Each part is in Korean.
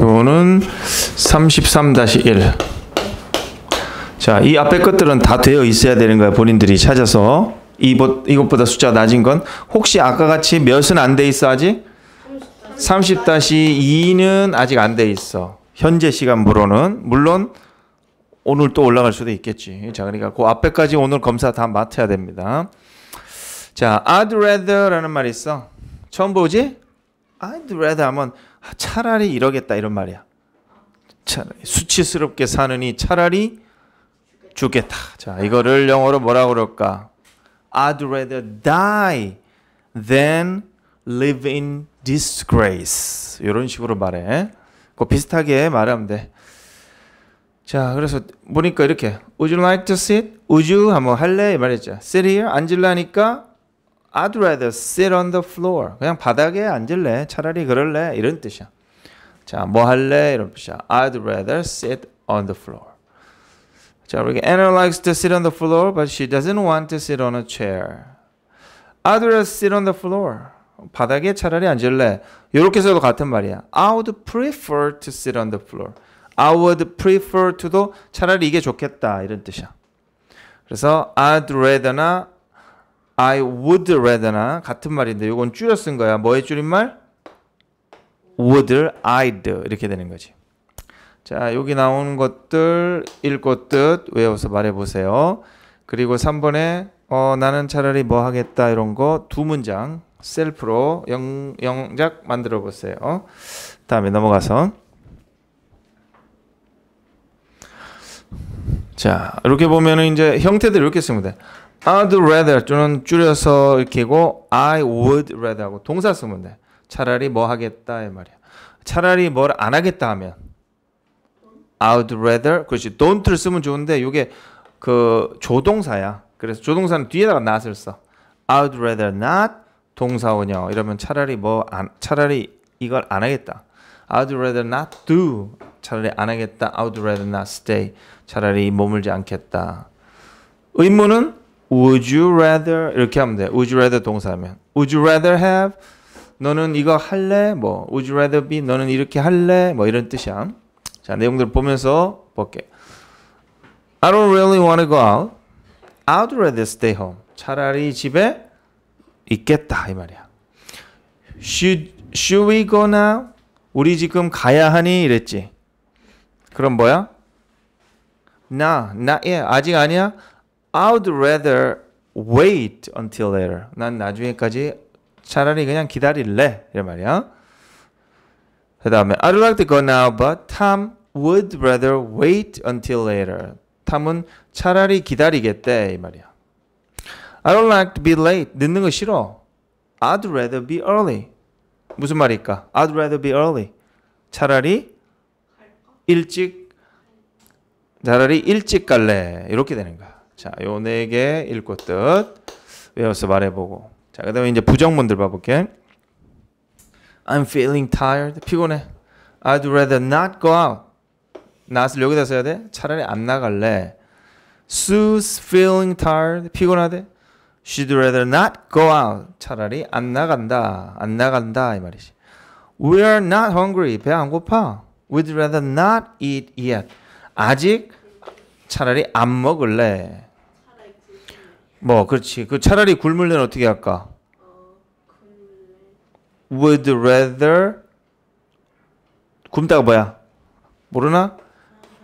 요거는 33-1 자, 이 앞에 것들은 다 되어 있어야 되는 거야. 본인들이 찾아서. 이것, 이것보다 숫자가 낮은 건. 혹시 아까 같이 몇은 안 돼 있어, 아직? 30-2는 아직 안 돼 있어. 현재 시간으로는. 물론, 오늘 또 올라갈 수도 있겠지. 자, 그러니까 그 앞에까지 오늘 검사 다 맡아야 됩니다. 자, I'd rather라는 말이 있어. 처음 보지? I'd rather 하면 차라리 이러겠다 이런 말이야. 차라리 수치스럽게 사느니 차라리 죽겠다. 자, 이거를 영어로 뭐라 그럴까? I'd rather die than live in disgrace. 이런 식으로 말해. 그 비슷하게 말하면 돼. 자, 그래서 보니까 이렇게 Would you like to sit? Would you? 한번 할래? 말했죠. Sit here? 앉으려니까 I'd rather sit on the floor. 그냥 바닥에 앉을래. 차라리 그럴래. 이런 뜻이야. 자, 뭐 할래? 이런 뜻이야. I'd rather sit on the floor. 자, 우리 Anna likes to sit on the floor, but she doesn't want to sit on a chair. I'd rather sit on the floor. 바닥에 차라리 앉을래. 이렇게 써도 같은 말이야. I would prefer to sit on the floor. I would prefer to도 차라리 이게 좋겠다 이런 뜻이야. 그래서 I'd rather나 I would rather나 같은 말인데 이건 줄여 쓴 거야. 뭐의 줄임말? would, I'd 이렇게 되는 거지. 자, 여기 나온 것들 읽고 뜻 외워서 말해 보세요. 그리고 3번에 어, 나는 차라리 뭐 하겠다 이런 거 두 문장 셀프로 영, 영작 만들어 보세요. 다음에 넘어가서 자, 이렇게 보면은 이제 형태들 이렇게 쓰니다 I'd rather 또는 줄여서 읽히고 I would rather 하고 동사 쓰면 돼. 차라리 뭐 하겠다 이 말이야. 차라리 뭘 안 하겠다 하면 I'd rather 그렇지 don't를 쓰면 좋은데 이게 그 조동사야. 그래서 조동사는 뒤에다가 not을 써. I'd rather not 동사원형 이러면 차라리 뭐 안, 차라리 이걸 안 하겠다. I'd rather not do 차라리 안 하겠다. I'd rather not stay 차라리 머물지 않겠다. 의무는 Would you rather 이렇게 하면 돼. Would you rather 동사면 Would you rather have 너는 이거 할래? 뭐 Would you rather be 너는 이렇게 할래? 뭐 이런 뜻이야. 자 내용들 보면서 볼게. I don't really want to go out. I'd rather stay home. 차라리 집에 있겠다 이 말이야. Should should we go now? 우리 지금 가야 하니 이랬지. 그럼 뭐야? nah, not yet. 아직 아니야? I would rather wait until later. 난 나중에까지 차라리 그냥 기다릴래. 이런 말이야. 그 다음에 I'd like to go now, but Tom would rather wait until later. 탐은 차라리 기다리겠대 이 말이야. I don't like to be late. 늦는 거 싫어. I'd rather be early. 무슨 말일까? I'd rather be early. 차라리 일찍 차라리 일찍 갈래. 이렇게 되는 거야. 자, 요네개 읽고 뜻 외워서 말해보고. 자, 그 다음에 이제 부정문들 봐볼게. I'm feeling tired. 피곤해. I'd rather not go out. not을 여기다 써야 돼? 차라리 안 나갈래. Sue's feeling tired. 피곤하대. She'd rather not go out. 차라리 안 나간다. 안 나간다. 이 말이지. We're not hungry. 배 안 고파. We'd rather not eat yet. 아직 차라리 안 먹을래. 뭐 그렇지. 그 차라리 굶을래는 어떻게 할까? would rather 굶다가 뭐야? 모르나?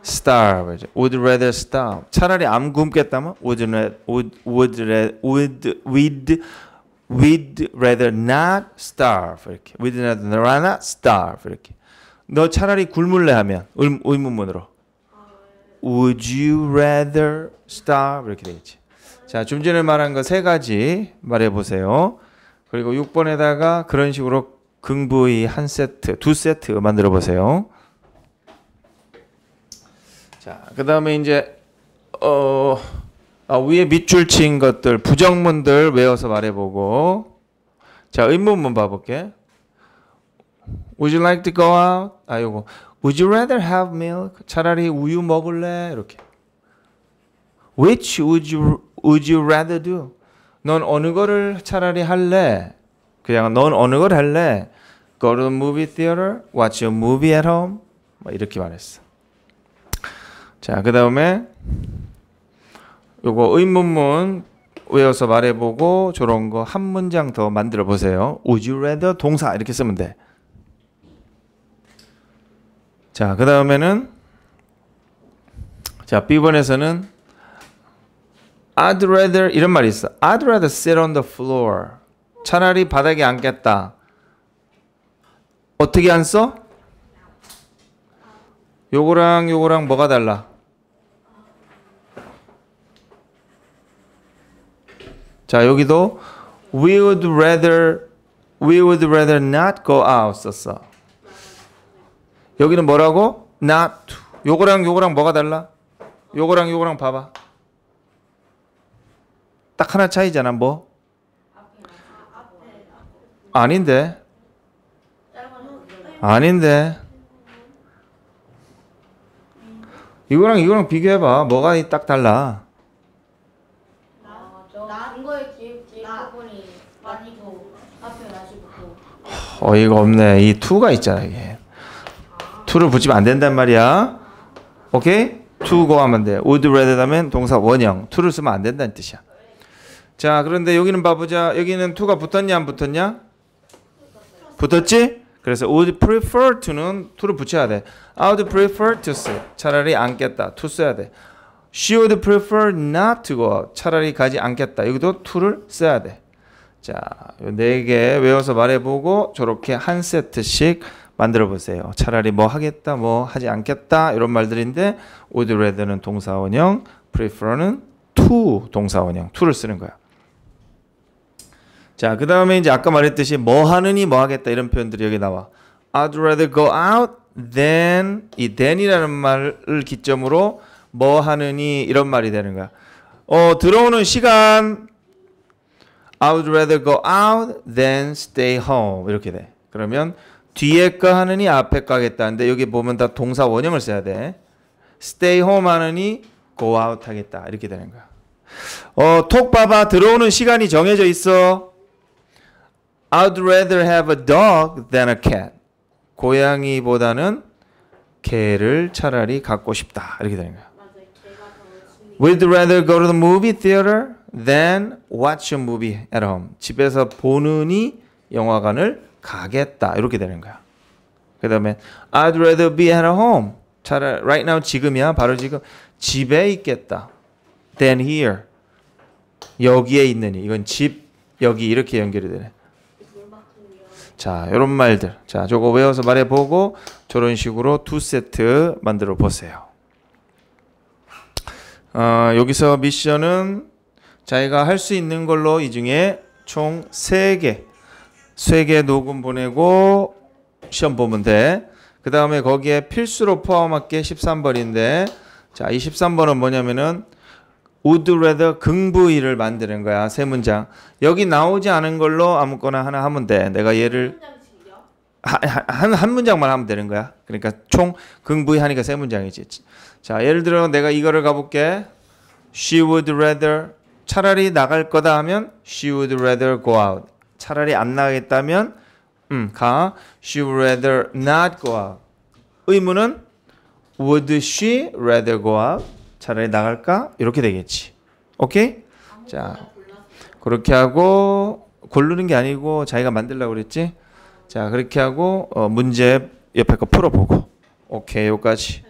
starve. would rather starve. 차라리 안 굶겠다면 would would would would would would rather not starve 이렇게. would rather not starve 이렇게. 너 차라리 굶을래 하면 의문문으로 would you rather starve 이렇게 되겠지. 자, 좀 전에 말한 거 세 가지 말해보세요. 그리고 6번에다가 그런 식으로 긍부의 한 세트, 두 세트 만들어 보세요. 자, 그 다음에 이제, 어, 아, 위에 밑줄 친 것들, 부정문들 외워서 말해보고. 자, 의문문 봐볼게. Would you like to go out? 아, 요거. Would you rather have milk? 차라리 우유 먹을래? 이렇게. Which would you Would you rather do? 넌 어느 거를 차라리 할래? 그냥 넌 어느 걸 할래? Go to the movie theater, watch a movie at home. 뭐 이렇게 말했어. 자, 그 다음에 요거 의문문 외워서 말해보고 저런 거 한 문장 더 만들어 보세요. Would you rather 동사 이렇게 쓰면 돼. 자, 그 다음에는 자, B번에서는 I'd rather 이런 말이 있어. I'd rather sit on the floor. 차라리 바닥에 앉겠다. 어떻게 앉어? 요거랑 요거랑 뭐가 달라? 자 여기도 we would rather we would rather not go out 썼어. 여기는 뭐라고? not. 요거랑 요거랑 뭐가 달라? 요거랑 요거랑 봐봐. 딱 하나 차이잖아 뭐 아닌데 아닌데 이거랑 이거랑 비교해봐 뭐가 딱 달라 어이가 없네 이 투가 있잖아 이게 투를 붙이면 안 된단 말이야 오케이 투고 하면 돼 would rather 하면 동사 원형 투를 쓰면 안 된다는 뜻이야 자, 그런데 여기는 봐보자. 여기는 to가 붙었냐 안 붙었냐? 붙었지? 그래서 would prefer to는 to를 붙여야 돼. I would prefer to s 차라리 안겠다 to 써야 돼. She would prefer not to go. 차라리 가지 않겠다. 여기도 to를 써야 돼. 자, 네 개 외워서 말해보고 저렇게 한 세트씩 만들어 보세요. 차라리 뭐 하겠다, 뭐 하지 않겠다 이런 말들인데 would rather는 동사원형, prefer는 to 동사원형, to를 쓰는 거야. 자, 그 다음에 이제 아까 말했듯이 뭐 하느니 뭐 하겠다 이런 표현들이 여기 나와. I'd rather go out than 이 than이라는 말을 기점으로 뭐 하느니 이런 말이 되는 거야. 어, 들어오는 시간 I d rather go out than stay home 이렇게 돼. 그러면 뒤에 거 하느니 앞에 거 하겠다는데 여기 보면 다 동사 원형을 써야 돼. stay home 하느니 go out 하겠다 이렇게 되는 거야. 어, 톡 봐봐 들어오는 시간이 정해져 있어. I'd rather have a dog than a cat. 고양이보다는 개를 차라리 갖고 싶다. 이렇게 되는 거야. We'd rather go to the movie theater than watch a movie at home. 집에서 보느니 영화관을 가겠다. 이렇게 되는 거야. 그 다음에 I'd rather be at home. 차라리 right now 지금이야. 바로 지금 집에 있겠다. than here. 여기에 있느니 이건 집 여기 이렇게 연결이 되네. 자, 이런 말들. 자, 저거 외워서 말해보고 저런 식으로 두 세트 만들어 보세요. 어, 여기서 미션은 자기가 할 수 있는 걸로 이 중에 총 3개, 3개 녹음 보내고 시험 보면 돼. 그 다음에 거기에 필수로 포함할게 13번인데, 자, 이 13번은 뭐냐면은 would rather 긍부의를 만드는 거야. 세 문장. 여기 나오지 않은 걸로 아무거나 하나 하면 돼. 내가 얘를 한한 한 문장만 하면 되는 거야. 그러니까 총 긍부의 하니까 세 문장이지. 자, 예를 들어 내가 이거를 가볼게. She would rather 차라리 나갈 거다 하면 she would rather go out. 차라리 안 나가겠다면 음, 가. She would rather not go out. 의문은 would she rather go out? 차라리 나갈까? 이렇게 되겠지. 오케이? 자, 그렇게 하고 고르는 게 아니고 자기가 만들려고 그랬지. 자, 그렇게 하고 어, 문제 옆에 거 풀어보고. 오케이, 여기까지.